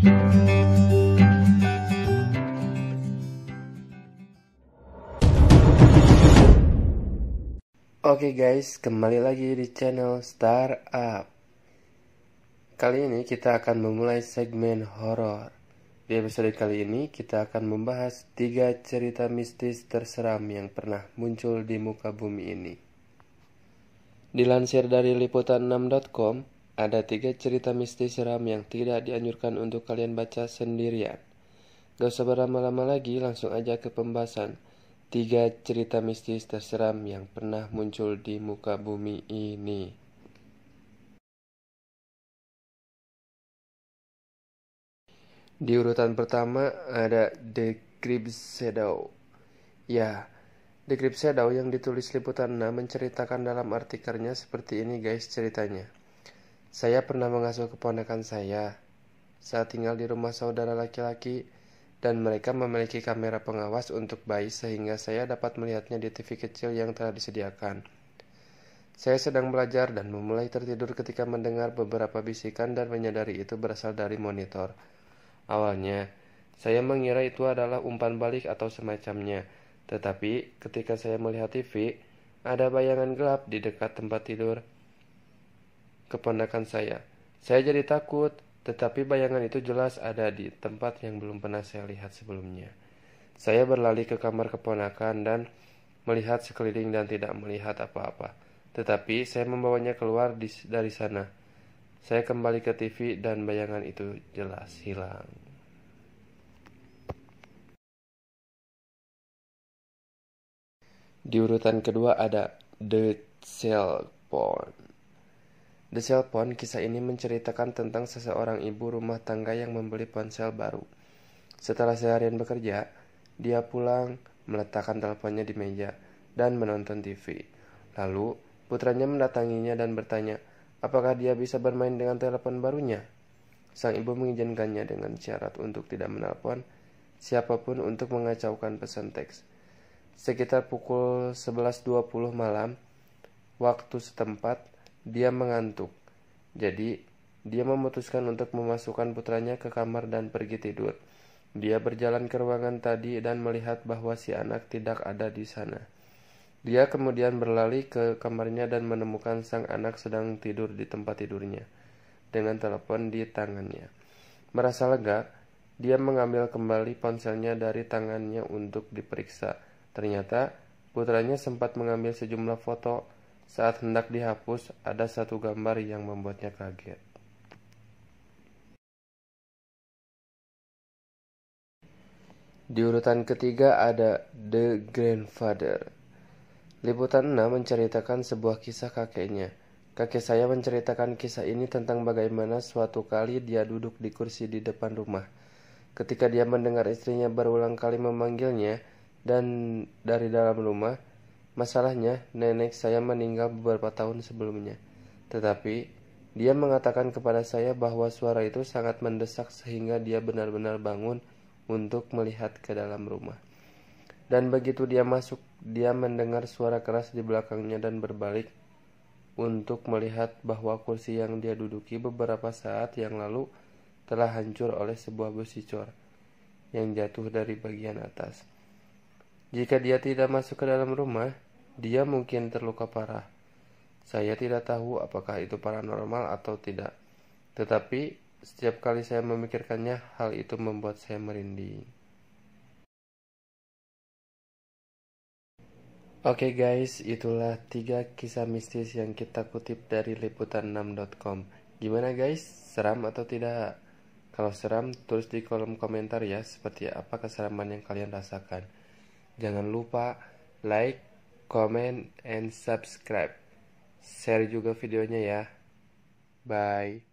Oke okay guys, kembali lagi di channel Startup. Kali ini kita akan memulai segmen horor. Di episode kali ini kita akan membahas tiga cerita mistis terseram yang pernah muncul di muka bumi ini. Dilansir dari liputan6.com, ada tiga cerita mistis seram yang tidak dianjurkan untuk kalian baca sendirian. Gak usah berlama-lama lagi, langsung aja ke pembahasan. Tiga cerita mistis terseram yang pernah muncul di muka bumi ini. Di urutan pertama ada The Crib Shadow. Ya, The Crib Shadow yang ditulis Liputan 6 nah menceritakan dalam artikelnya seperti ini guys ceritanya. Saya pernah mengasuh keponakan saya Saya tinggal di rumah saudara laki-laki dan mereka memiliki kamera pengawas untuk bayi sehingga saya dapat melihatnya di TV kecil yang telah disediakan. Saya sedang belajar dan memulai tertidur ketika mendengar beberapa bisikan dan menyadari itu berasal dari monitor. Awalnya, saya mengira itu adalah umpan balik atau semacamnya, tetapi ketika saya melihat TV, ada bayangan gelap di dekat tempat tidur keponakan saya. Saya jadi takut, tetapi bayangan itu jelas ada di tempat yang belum pernah saya lihat sebelumnya. Saya berlari ke kamar keponakan dan melihat sekeliling dan tidak melihat apa-apa. Tetapi saya membawanya keluar di, dari sana. Saya kembali ke TV dan bayangan itu jelas hilang. Di urutan kedua ada The Cell Phone. The Cell Phone, kisah ini menceritakan tentang seseorang ibu rumah tangga yang membeli ponsel baru. Setelah seharian bekerja, dia pulang, meletakkan teleponnya di meja, dan menonton TV. Lalu, putranya mendatanginya dan bertanya, apakah dia bisa bermain dengan telepon barunya? Sang ibu mengizinkannya dengan syarat untuk tidak menelpon siapapun untuk mengacaukan pesan teks. Sekitar pukul 11.20 malam, waktu setempat, dia mengantuk. Jadi, dia memutuskan untuk memasukkan putranya ke kamar dan pergi tidur. Dia berjalan ke ruangan tadi dan melihat bahwa si anak tidak ada di sana. Dia kemudian berlari ke kamarnya dan menemukan sang anak sedang tidur di tempat tidurnya dengan telepon di tangannya. Merasa lega, dia mengambil kembali ponselnya dari tangannya untuk diperiksa. Ternyata putranya sempat mengambil sejumlah foto saat hendak dihapus, ada satu gambar yang membuatnya kaget. Di urutan ketiga ada The Grandfather. Liputan 6 menceritakan sebuah kisah kakeknya. Kakek saya menceritakan kisah ini tentang bagaimana suatu kali dia duduk di kursi di depan rumah. Ketika dia mendengar istrinya berulang kali memanggilnya dan dari dalam rumah, Masalahnya, nenek saya meninggal beberapa tahun sebelumnya. Tetapi, dia mengatakan kepada saya bahwa suara itu sangat mendesak sehingga dia benar-benar bangun untuk melihat ke dalam rumah. Dan begitu dia masuk, dia mendengar suara keras di belakangnya dan berbalik untuk melihat bahwa kursi yang dia duduki beberapa saat yang lalu telah hancur oleh sebuah besi cor yang jatuh dari bagian atas. Jika dia tidak masuk ke dalam rumah, dia mungkin terluka parah. Saya tidak tahu apakah itu paranormal atau tidak. Tetapi setiap kali saya memikirkannya, hal itu membuat saya merinding. Oke okay guys, itulah tiga kisah mistis yang kita kutip dari liputan6.com. Gimana guys, seram atau tidak? Kalau seram, tulis di kolom komentar ya, seperti apa keseraman yang kalian rasakan. Jangan lupa like, comment, and subscribe. Share juga videonya ya. Bye.